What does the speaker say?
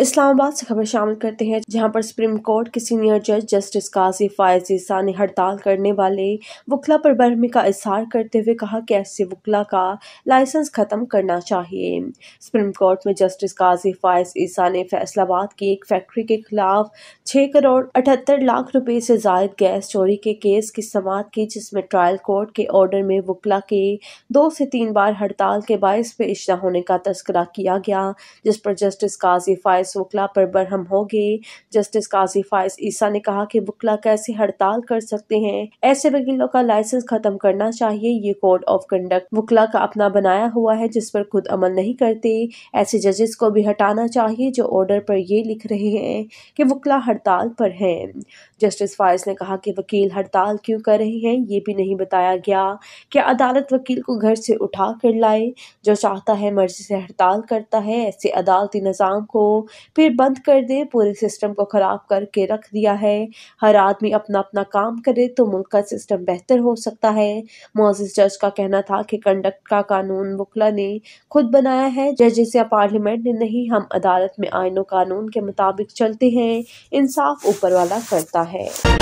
इस्लामाबाद से खबर शामिल करते हैं जहां पर सुप्रीम कोर्ट के सीनियर जज जस्टिस काजी फायज ईसा ने हड़ताल करने वाले वकला पर बरहमी का इजहार करते हुए कहा कि ऐसे वकला का लाइसेंस खत्म करना चाहिए सुप्रीम कोर्ट में जस्टिस काजी फायज ईसा ने फैसलाबाद की एक फैक्ट्री के खिलाफ छः करोड़ अठहत्तर लाख रुपए से जायद गैस चोरी के केस की समात की जिसमें ट्रायल कोर्ट के ऑर्डर में वकला के दो से तीन बार हड़ताल के बायस पे न होने का तस्करा किया गया जिस पर जस्टिस काजी फायज एस वकला पर बरहम हो गए जस्टिस काजी फायज ईसा ने कहा कि वकला कैसे हड़ताल कर सकते हैं ऐसे वकीलों का लाइसेंस खत्म करना चाहिए ये कोड ऑफ कंडक्ट वकला का अपना बनाया हुआ है जिस पर खुद अमल नहीं करते ऐसे जजेस को भी हटाना चाहिए जो ऑर्डर पर ये लिख रहे हैं कि वकला हड़ताल पर है जस्टिस फायज ने कहा कि वकील हड़ताल क्यों कर रहे हैं ये भी नहीं बताया गया कि अदालत वकील को घर से उठा कर लाए जो चाहता है मर्जी से हड़ताल करता है ऐसे अदालती निज़ाम को फिर बंद कर दें पूरे सिस्टम को ख़राब करके रख दिया है हर आदमी अपना अपना काम करे तो मुल्क का सिस्टम बेहतर हो सकता है मोजिस जज का कहना था कि कंडक्ट का कानून वकला ने खुद बनाया है जजेस या पार्लियामेंट ने नहीं हम अदालत में आयनों कानून के मुताबिक चलते हैं इंसाफ ऊपर वाला करता है